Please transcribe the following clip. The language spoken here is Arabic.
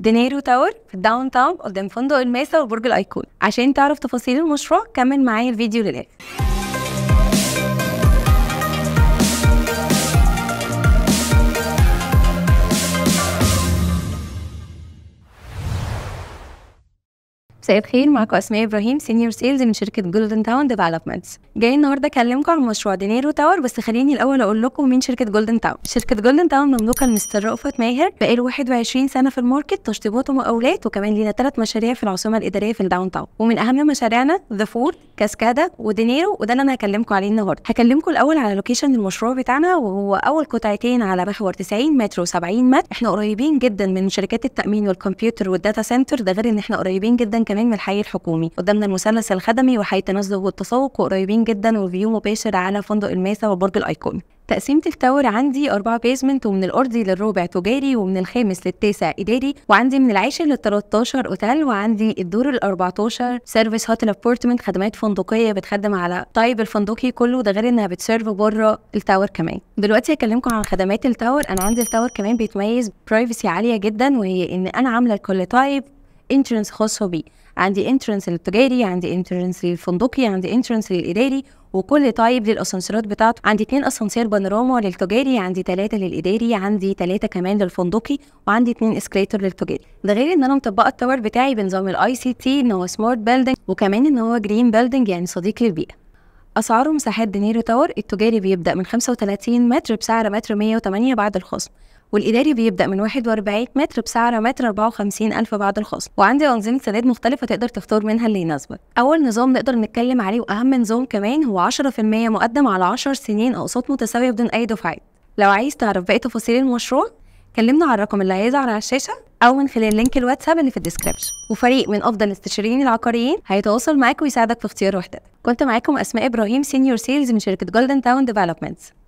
دينيرو تاور في الداون تاون قدام فندق الماسا وبرج الايقونه عشان تعرف تفاصيل المشروع كمل معايا الفيديو للاخر مساء الخير معاكم اسماء ابراهيم سينيور سيلز من شركه جولدن تاون ديفلوبمنتس جاي النهارده اكلمكم عن مشروع دينيرو تاور بس خليني الاول اقول لكم مين شركه جولدن تاون شركه جولدن تاون مملوكه لمستر رؤفت ماهر بقاله 21 سنه في الماركت تشطيبات ومقاولات وكمان لينا ثلاث مشاريع في العاصمه الاداريه في الداون تاون ومن اهم مشاريعنا ذا فور كاسكادا ودينيرو وده اللي انا هكلمكم عليه النهارده هكلمكم الاول على لوكيشن المشروع بتاعنا وهو اول قطعتين على محور 90 متر و70 متر احنا قريبين جدا من شركات التامين والكمبيوتر والداتا سنتر ده غير ان احنا قريبين جدا كمان من الحي الحكومي قدامنا المثلث الخدمي وحي التنزه والتسوق وقريبين جدا وفيو مباشر على فندق الماسه وبرج الايقوني تقسيمة التاور عندي أربعة بيزمنت ومن الأرضي للربع تجاري ومن الخامس للتاسع إداري وعندي من العاشر لل 13 أوتيل وعندي الدور ال 14 سيرفيس هوتل أبارتمنت خدمات فندقية بتخدم على طيب الفندقي كله ده غير إنها بتسيرف بره التاور كمان دلوقتي هكلمكم عن خدمات التاور أنا عندي التاور كمان بيتميز برايفسي عالية جدا وهي إن أنا عاملة الكل تايب انترنس خاصه بيه عندي انترنس للتجاري عندي انترنس للفندقي عندي انترنس للاداري وكل تايب للاسانسيرات بتاعته عندي اتنين اسانسير بانوراما للتجاري عندي تلاتة للاداري عندي تلاتة كمان للفندقي وعندي اتنين اسكليتر للتجاري ده غير ان انا مطبقه التاور بتاعي بنظام الاي سي تي ان هو سمارت بيلدينج وكمان ان هو جرين بيلدينج يعني صديق للبيئه اسعار مساحات دنيرو تاور التجاري بيبدا من 35 متر بسعر متر 108 بعد الخصم والإداري بيبدأ من 41 متر بسعر متر 54 ألف بعد الخصم وعندي أنظمة سداد مختلفة تقدر تختار منها اللي يناسبك أول نظام نقدر نتكلم عليه وأهم نظام كمان هو 10% مقدم على 10 سنين أقساط متساوية بدون أي دفعات لو عايز تعرف باقي تفاصيل المشروع كلمنا على الرقم اللي هيظهر على الشاشة أو من خلال لينك الواتساب اللي في الديسكربشن وفريق من أفضل الاستشاريين العقاريين هيتواصل معاك ويساعدك في اختيار وحدتك كنت معاكم أسماء إبراهيم سينيور سيلز من شركة جولدن تاون ديفلوبمنتس